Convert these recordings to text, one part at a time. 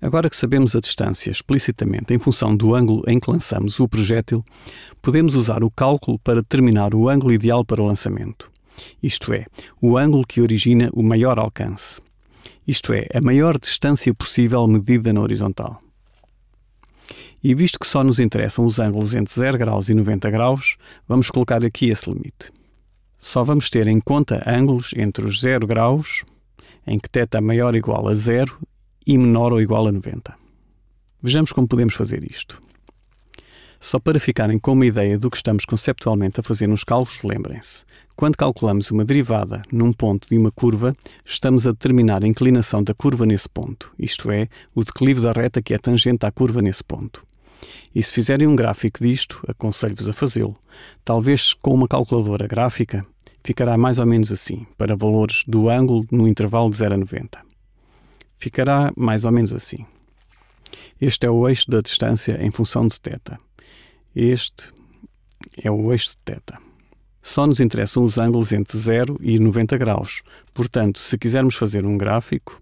Agora que sabemos a distância explicitamente em função do ângulo em que lançamos o projétil, podemos usar o cálculo para determinar o ângulo ideal para o lançamento, isto é, o ângulo que origina o maior alcance, isto é, a maior distância possível medida na horizontal. E visto que só nos interessam os ângulos entre 0 graus e 90 graus, vamos colocar aqui esse limite. Só vamos ter em conta ângulos entre os 0 graus, em que θ maior ou igual a 0, e menor ou igual a 90. Vejamos como podemos fazer isto. Só para ficarem com uma ideia do que estamos conceptualmente a fazer nos cálculos, lembrem-se: quando calculamos uma derivada num ponto de uma curva, estamos a determinar a inclinação da curva nesse ponto, isto é, o declive da reta que é tangente à curva nesse ponto. E se fizerem um gráfico disto, aconselho-vos a fazê-lo. Talvez com uma calculadora gráfica, ficará mais ou menos assim, para valores do ângulo no intervalo de 0 a 90 ficará mais ou menos assim. Este é o eixo da distância em função de θ. Este é o eixo de θ. Só nos interessam os ângulos entre 0 e 90 graus. Portanto, se quisermos fazer um gráfico,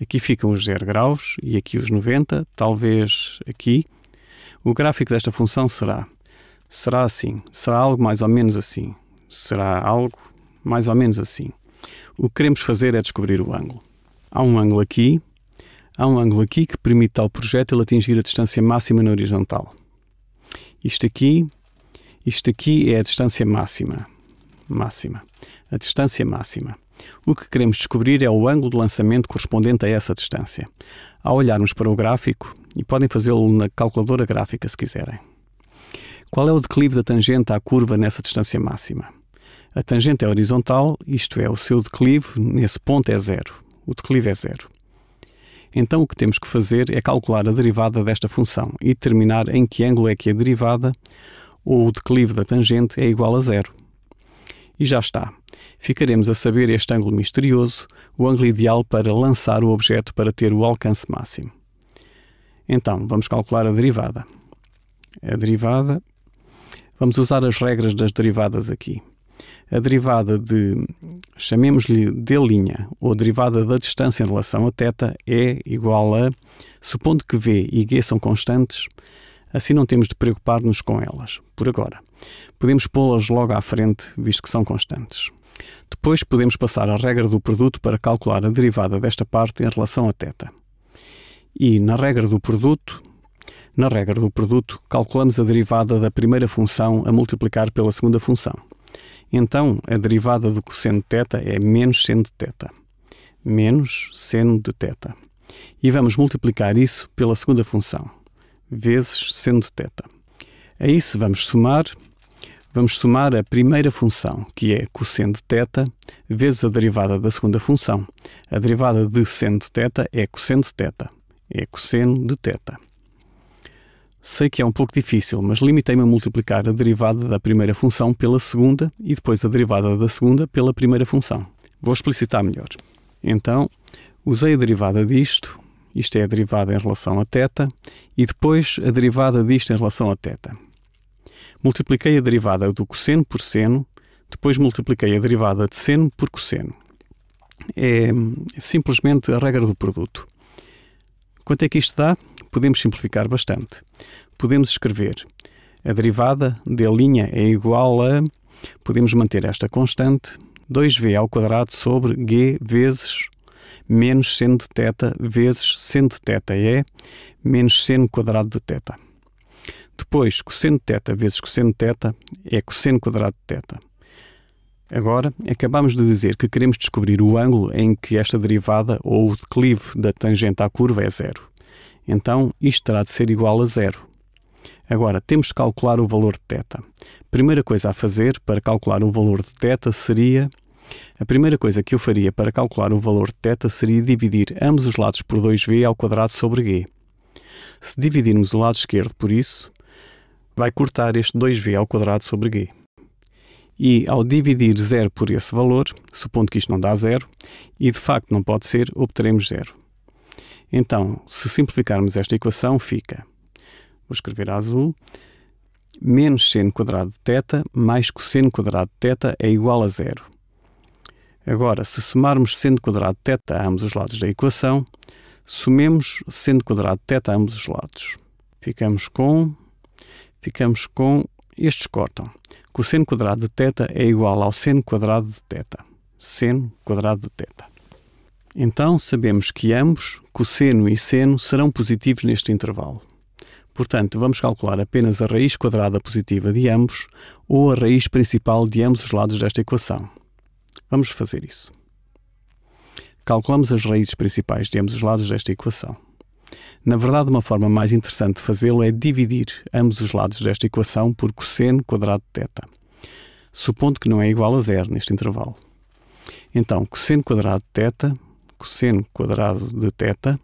aqui ficam os 0 graus e aqui os 90, talvez aqui. O gráfico desta função será será assim, será algo mais ou menos assim, será algo mais ou menos assim. O que queremos fazer é descobrir o ângulo. Há um ângulo aqui, há um ângulo aqui que permite ao projétil atingir a distância máxima na horizontal. Isto aqui, isto aqui é a distância máxima. Máxima. A distância máxima. O que queremos descobrir é o ângulo de lançamento correspondente a essa distância. Ao olharmos para o gráfico, e podem fazê-lo na calculadora gráfica se quiserem. Qual é o declive da tangente à curva nessa distância máxima? A tangente é horizontal, isto é, o seu declive nesse ponto é zero o declive é zero. Então o que temos que fazer é calcular a derivada desta função e determinar em que ângulo é que a derivada ou o declive da tangente é igual a zero. E já está. Ficaremos a saber este ângulo misterioso, o ângulo ideal para lançar o objeto para ter o alcance máximo. Então, vamos calcular a derivada. A derivada. Vamos usar as regras das derivadas aqui a derivada de, chamemos-lhe D' ou a derivada da distância em relação a θ é igual a, supondo que V e G são constantes, assim não temos de preocupar-nos com elas, por agora. Podemos pô-las logo à frente, visto que são constantes. Depois podemos passar à regra do produto para calcular a derivada desta parte em relação a θ. E na regra do produto, na regra do produto, calculamos a derivada da primeira função a multiplicar pela segunda função. Então, a derivada do cosseno de θ é menos seno de θ. Menos seno de θ. E vamos multiplicar isso pela segunda função, vezes seno de θ. A isso vamos somar, vamos somar a primeira função, que é cosseno de θ, vezes a derivada da segunda função. A derivada de seno de θ é cosseno de θ. É cosseno de θ. Sei que é um pouco difícil, mas limitei-me a multiplicar a derivada da primeira função pela segunda e depois a derivada da segunda pela primeira função. Vou explicitar melhor. Então, usei a derivada disto, isto é a derivada em relação a θ, e depois a derivada disto em relação a θ. Multipliquei a derivada do cosseno por seno, depois multipliquei a derivada de seno por cosseno. É, é simplesmente a regra do produto. Quanto é que isto dá? podemos simplificar bastante. Podemos escrever a derivada d' linha é igual a. Podemos manter esta constante, 2v ao quadrado sobre g vezes menos seno de teta vezes seno de teta é menos seno quadrado de teta. Depois, cosseno de teta vezes cosseno de teta é cosseno quadrado de teta. Agora, acabamos de dizer que queremos descobrir o ângulo em que esta derivada ou o declive da tangente à curva é zero. Então, isto terá de ser igual a zero. Agora, temos de calcular o valor de θ. Primeira coisa a fazer para calcular o valor de θ seria... A primeira coisa que eu faria para calcular o valor de θ seria dividir ambos os lados por 2v ao quadrado sobre g. Se dividirmos o lado esquerdo por isso, vai cortar este 2v ao quadrado sobre g. E ao dividir zero por esse valor, supondo que isto não dá zero, e de facto não pode ser, obteremos zero. Então, se simplificarmos esta equação, fica. Vou escrever a azul. Menos seno quadrado de teta mais cosseno quadrado de teta é igual a zero. Agora, se somarmos seno quadrado de teta a ambos os lados da equação, somemos seno quadrado de teta a ambos os lados. Ficamos com... Ficamos com... Estes cortam. Cosseno quadrado de teta é igual ao seno quadrado de teta. Seno quadrado de teta. Então sabemos que ambos, cosseno e seno, serão positivos neste intervalo. Portanto, vamos calcular apenas a raiz quadrada positiva de ambos ou a raiz principal de ambos os lados desta equação. Vamos fazer isso. Calculamos as raízes principais de ambos os lados desta equação. Na verdade, uma forma mais interessante de fazê-lo é dividir ambos os lados desta equação por cosseno quadrado de θ, supondo que não é igual a zero neste intervalo. Então, cosseno quadrado de θ cosseno quadrado de θ.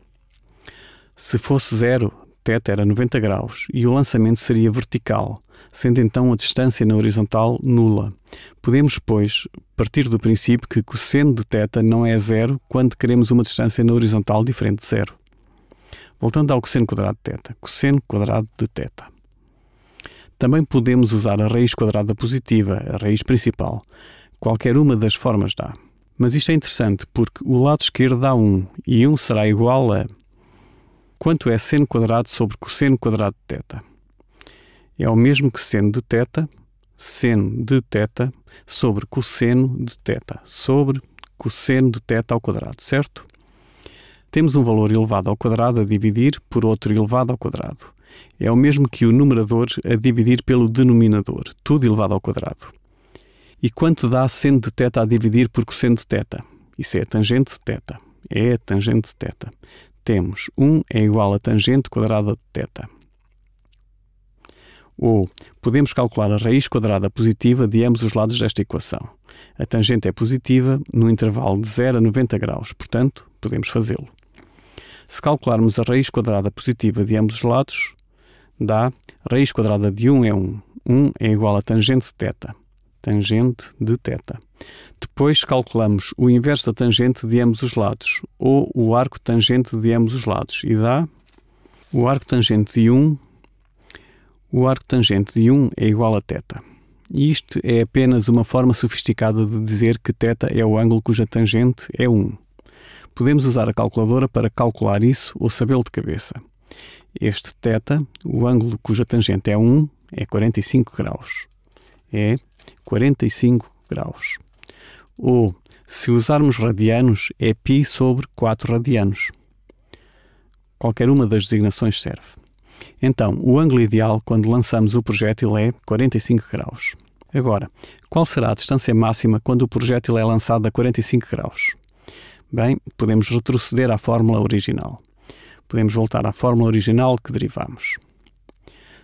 Se fosse zero, θ era 90 graus e o lançamento seria vertical, sendo então a distância na horizontal nula. Podemos, pois, partir do princípio que cosseno de θ não é zero quando queremos uma distância na horizontal diferente de zero. Voltando ao cosseno quadrado de θ. Cosseno quadrado de θ. Também podemos usar a raiz quadrada positiva, a raiz principal. Qualquer uma das formas dá. Mas isto é interessante porque o lado esquerdo dá 1 e 1 será igual a quanto é seno quadrado sobre cosseno quadrado de θ. É o mesmo que seno de θ, seno de θ sobre cosseno de θ, sobre cosseno de θ ao quadrado, certo? Temos um valor elevado ao quadrado a dividir por outro elevado ao quadrado. É o mesmo que o numerador a dividir pelo denominador, tudo elevado ao quadrado. E quanto dá seno de θ a dividir por cosseno de θ? Isso é a tangente de θ. É a tangente de θ. Temos 1 é igual a tangente quadrada de θ. Ou podemos calcular a raiz quadrada positiva de ambos os lados desta equação. A tangente é positiva no intervalo de 0 a 90 graus, portanto, podemos fazê-lo. Se calcularmos a raiz quadrada positiva de ambos os lados, dá raiz quadrada de 1 é 1. 1 é igual a tangente de θ tangente de θ. Depois calculamos o inverso da tangente de ambos os lados, ou o arco tangente de ambos os lados, e dá o arco tangente de 1, o arco tangente de 1 é igual a θ. Isto é apenas uma forma sofisticada de dizer que θ é o ângulo cuja tangente é 1. Podemos usar a calculadora para calcular isso ou sabê-lo de cabeça. Este θ, o ângulo cuja tangente é 1, é 45 graus é 45 graus. Ou, se usarmos radianos, é π sobre 4 radianos. Qualquer uma das designações serve. Então, o ângulo ideal quando lançamos o projétil é 45 graus. Agora, qual será a distância máxima quando o projétil é lançado a 45 graus? Bem, podemos retroceder à fórmula original. Podemos voltar à fórmula original que derivamos.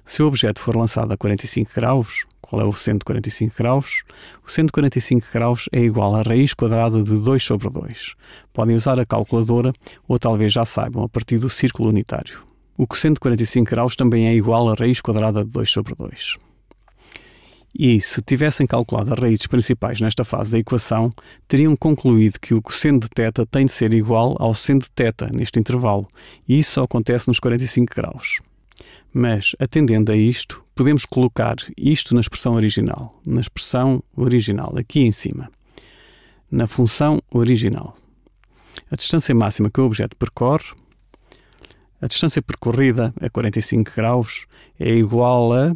Se o objeto for lançado a 45 graus, qual é o seno de 45 graus? O seno de 45 graus é igual à raiz quadrada de 2 sobre 2. Podem usar a calculadora ou talvez já saibam a partir do círculo unitário. O cosseno de 45 graus também é igual à raiz quadrada de 2 sobre 2. E se tivessem calculado as raízes principais nesta fase da equação, teriam concluído que o cosseno de θ tem de ser igual ao seno de θ neste intervalo, e isso só acontece nos 45 graus. Mas, atendendo a isto, podemos colocar isto na expressão original, na expressão original, aqui em cima, na função original. A distância máxima que o objeto percorre, a distância percorrida a 45 graus, é igual a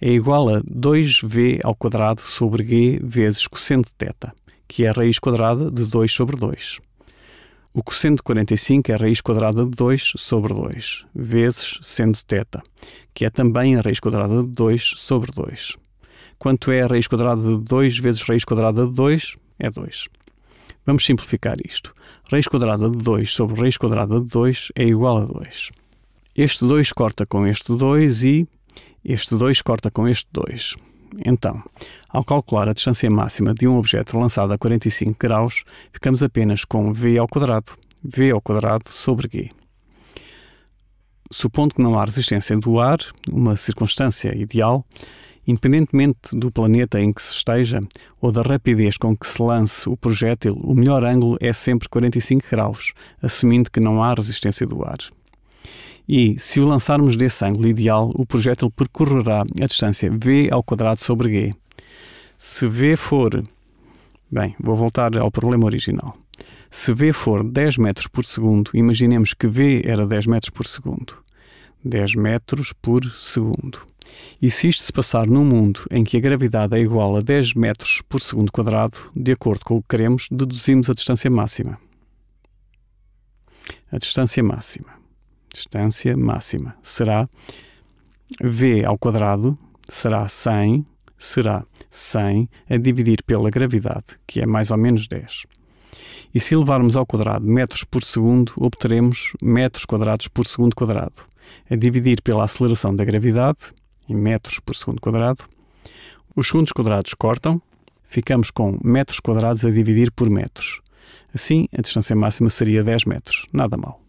é igual a 2v ao quadrado sobre g vezes cosseno de θ, que é a raiz quadrada de 2 sobre 2. O cosseno de 45 é a raiz quadrada de 2 sobre 2, vezes sendo θ, que é também a raiz quadrada de 2 sobre 2. Quanto é a raiz quadrada de 2 vezes raiz quadrada de 2? É 2. Vamos simplificar isto. Raiz quadrada de 2 sobre raiz quadrada de 2 é igual a 2. Este 2 corta com este 2 e este 2 corta com este 2. Então, ao calcular a distância máxima de um objeto lançado a 45 graus, ficamos apenas com v ao quadrado, v ao quadrado sobre g. Supondo que não há resistência do ar, uma circunstância ideal, independentemente do planeta em que se esteja ou da rapidez com que se lance o projétil, o melhor ângulo é sempre 45 graus, assumindo que não há resistência do ar. E se o lançarmos desse ângulo ideal, o projétil percorrerá a distância v ao quadrado sobre g. Se v for, bem, vou voltar ao problema original. Se v for 10 metros por segundo, imaginemos que v era 10 metros por segundo. 10 metros por segundo. E se isto se passar num mundo em que a gravidade é igual a 10 metros por segundo quadrado, de acordo com o que queremos, deduzimos a distância máxima. A distância máxima distância máxima, será v ao quadrado, será 100, será 100 a dividir pela gravidade, que é mais ou menos 10. E se elevarmos ao quadrado metros por segundo, obteremos metros quadrados por segundo quadrado, a dividir pela aceleração da gravidade, em metros por segundo quadrado. Os segundos quadrados cortam, ficamos com metros quadrados a dividir por metros. Assim, a distância máxima seria 10 metros, nada mal.